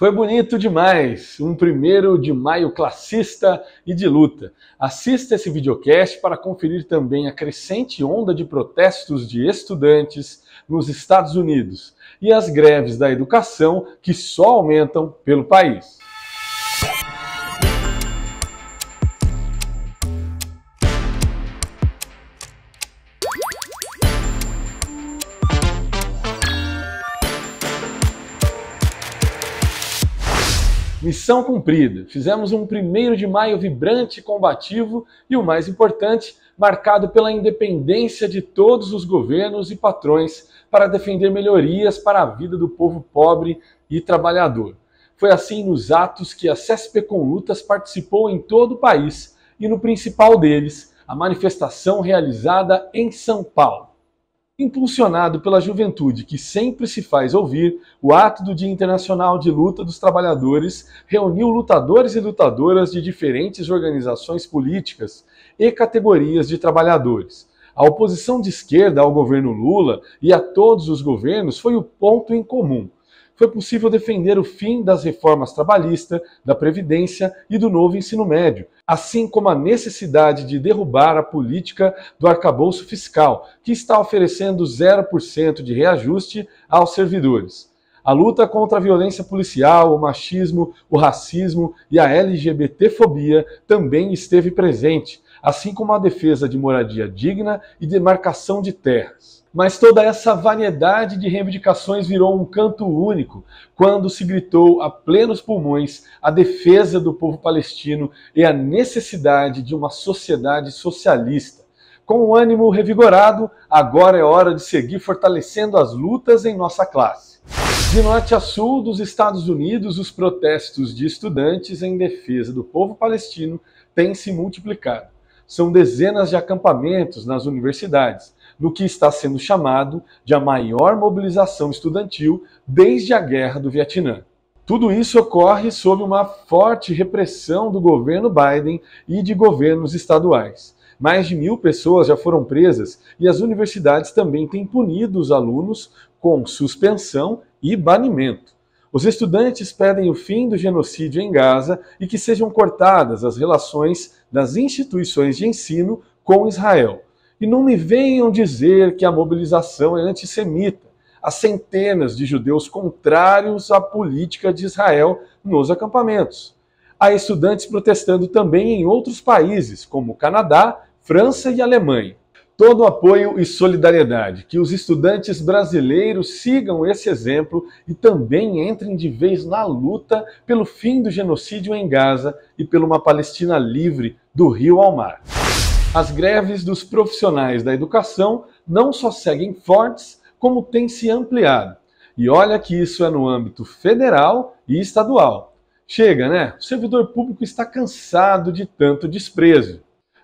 Foi bonito demais, um primeiro de maio classista e de luta. Assista esse videocast para conferir também a crescente onda de protestos de estudantes nos Estados Unidos e as greves da educação que só aumentam pelo país. Missão cumprida. Fizemos um 1 de maio vibrante e combativo e, o mais importante, marcado pela independência de todos os governos e patrões para defender melhorias para a vida do povo pobre e trabalhador. Foi assim nos atos que a CESP com Lutas participou em todo o país e no principal deles, a manifestação realizada em São Paulo. Impulsionado pela juventude que sempre se faz ouvir, o ato do Dia Internacional de Luta dos Trabalhadores reuniu lutadores e lutadoras de diferentes organizações políticas e categorias de trabalhadores. A oposição de esquerda ao governo Lula e a todos os governos foi o ponto em comum foi possível defender o fim das reformas trabalhista, da Previdência e do novo ensino médio, assim como a necessidade de derrubar a política do arcabouço fiscal, que está oferecendo 0% de reajuste aos servidores. A luta contra a violência policial, o machismo, o racismo e a LGBTfobia também esteve presente, assim como a defesa de moradia digna e demarcação de terras. Mas toda essa variedade de reivindicações virou um canto único quando se gritou a plenos pulmões a defesa do povo palestino e a necessidade de uma sociedade socialista. Com o ânimo revigorado, agora é hora de seguir fortalecendo as lutas em nossa classe. De norte a sul dos Estados Unidos, os protestos de estudantes em defesa do povo palestino têm se multiplicado. São dezenas de acampamentos nas universidades, no que está sendo chamado de a maior mobilização estudantil desde a Guerra do Vietnã. Tudo isso ocorre sob uma forte repressão do governo Biden e de governos estaduais. Mais de mil pessoas já foram presas e as universidades também têm punido os alunos com suspensão e banimento. Os estudantes pedem o fim do genocídio em Gaza e que sejam cortadas as relações das instituições de ensino com Israel. E não me venham dizer que a mobilização é antissemita. Há centenas de judeus contrários à política de Israel nos acampamentos. Há estudantes protestando também em outros países, como Canadá, França e Alemanha todo o apoio e solidariedade. Que os estudantes brasileiros sigam esse exemplo e também entrem de vez na luta pelo fim do genocídio em Gaza e pela uma Palestina livre do rio ao mar. As greves dos profissionais da educação não só seguem fortes, como têm se ampliado. E olha que isso é no âmbito federal e estadual. Chega, né? O servidor público está cansado de tanto desprezo.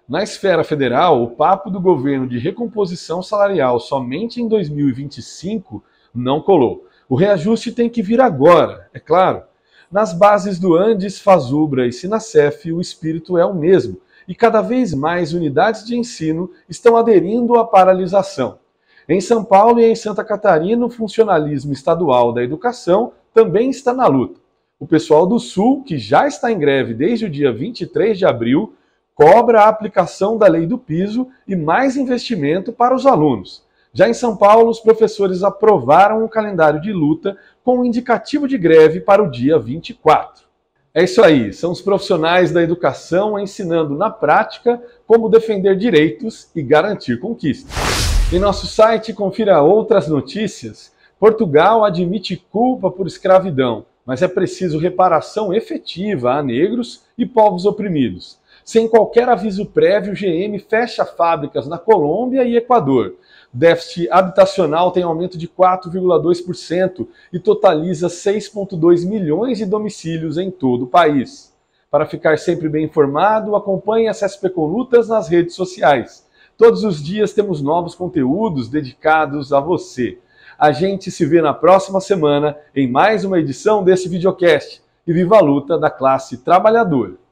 Na esfera federal, o papo do governo de recomposição salarial somente em 2025 não colou. O reajuste tem que vir agora, é claro. Nas bases do Andes, Fazubra e Sinacef, o espírito é o mesmo, e cada vez mais unidades de ensino estão aderindo à paralisação. Em São Paulo e em Santa Catarina, o funcionalismo estadual da educação também está na luta. O pessoal do Sul, que já está em greve desde o dia 23 de abril, cobra a aplicação da lei do piso e mais investimento para os alunos. Já em São Paulo, os professores aprovaram o calendário de luta com o um indicativo de greve para o dia 24. É isso aí, são os profissionais da educação ensinando na prática como defender direitos e garantir conquistas. Em nosso site, confira outras notícias. Portugal admite culpa por escravidão, mas é preciso reparação efetiva a negros e povos oprimidos. Sem qualquer aviso prévio, GM fecha fábricas na Colômbia e Equador. Déficit habitacional tem aumento de 4,2% e totaliza 6,2 milhões de domicílios em todo o país. Para ficar sempre bem informado, acompanhe a SP Conlutas nas redes sociais. Todos os dias temos novos conteúdos dedicados a você. A gente se vê na próxima semana em mais uma edição desse videocast. E viva a luta da classe trabalhadora!